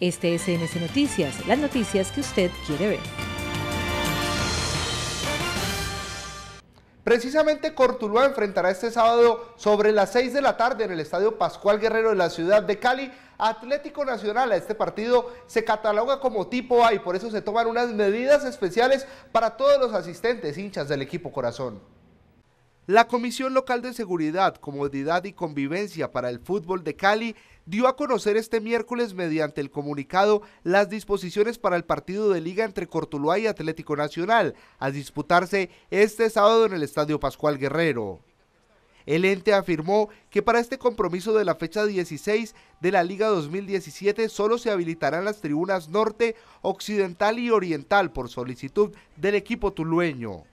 Este es Noticias, las noticias que usted quiere ver. Precisamente Cortuluá enfrentará este sábado sobre las 6 de la tarde en el Estadio Pascual Guerrero de la ciudad de Cali Atlético Nacional. A este partido se cataloga como tipo A y por eso se toman unas medidas especiales para todos los asistentes hinchas del equipo corazón. La Comisión Local de Seguridad, Comodidad y Convivencia para el Fútbol de Cali dio a conocer este miércoles mediante el comunicado las disposiciones para el partido de liga entre Cortuluá y Atlético Nacional, a disputarse este sábado en el Estadio Pascual Guerrero. El ente afirmó que para este compromiso de la fecha 16 de la Liga 2017 solo se habilitarán las tribunas norte, occidental y oriental por solicitud del equipo tulueño.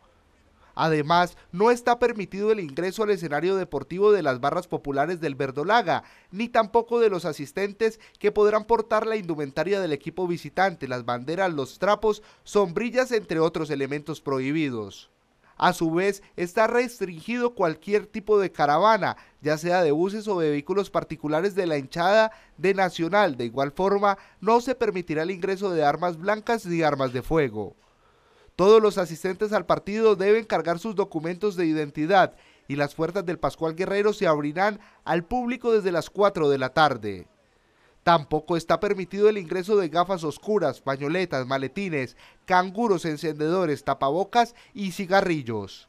Además, no está permitido el ingreso al escenario deportivo de las barras populares del Verdolaga, ni tampoco de los asistentes que podrán portar la indumentaria del equipo visitante, las banderas, los trapos, sombrillas, entre otros elementos prohibidos. A su vez, está restringido cualquier tipo de caravana, ya sea de buses o de vehículos particulares de la hinchada de Nacional. De igual forma, no se permitirá el ingreso de armas blancas ni armas de fuego. Todos los asistentes al partido deben cargar sus documentos de identidad y las puertas del Pascual Guerrero se abrirán al público desde las 4 de la tarde. Tampoco está permitido el ingreso de gafas oscuras, pañoletas, maletines, canguros, encendedores, tapabocas y cigarrillos.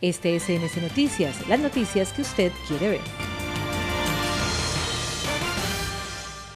Este es NS Noticias, las noticias que usted quiere ver.